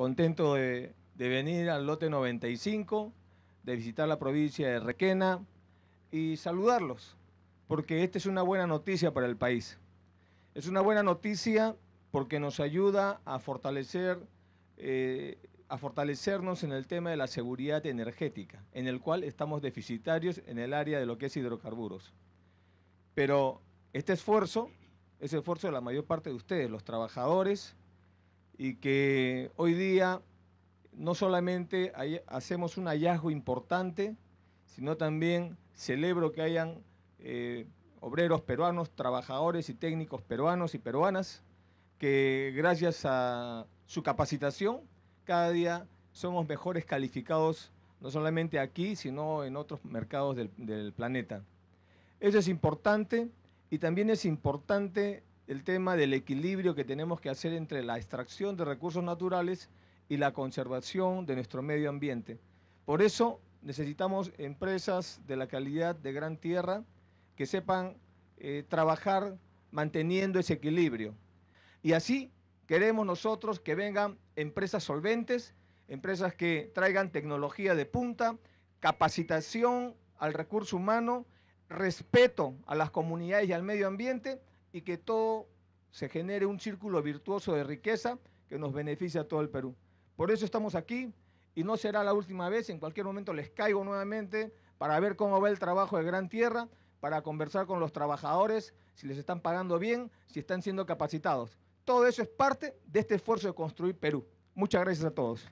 contento de, venir al lote 95, de visitar la provincia de Requena y saludarlos, porque esta es una buena noticia para el país. Es una buena noticia porque nos ayuda a fortalecer, eh, a fortalecernos en el tema de la seguridad energética, en el cual estamos deficitarios en el área de lo que es hidrocarburos. Pero este esfuerzo es el esfuerzo de la mayor parte de ustedes, los trabajadores, y que hoy día no solamente hacemos un hallazgo importante, sino también celebro que hayan eh, obreros peruanos, trabajadores y técnicos peruanos y peruanas, que gracias a su capacitación cada día somos mejores calificados, no solamente aquí, sino en otros mercados del, del planeta. Eso es importante y también es importante el tema del equilibrio que tenemos que hacer entre la extracción de recursos naturales y la conservación de nuestro medio ambiente. Por eso necesitamos empresas de la calidad de Gran Tierra que sepan eh, trabajar manteniendo ese equilibrio. Y así queremos nosotros que vengan empresas solventes, empresas que traigan tecnología de punta, capacitación al recurso humano, respeto a las comunidades y al medio ambiente y que todo se genere un círculo virtuoso de riqueza que nos beneficie a todo el Perú. Por eso estamos aquí y no será la última vez, en cualquier momento les caigo nuevamente para ver cómo va el trabajo de Gran Tierra, para conversar con los trabajadores, si les están pagando bien, si están siendo capacitados. Todo eso es parte de este esfuerzo de construir Perú. Muchas gracias a todos.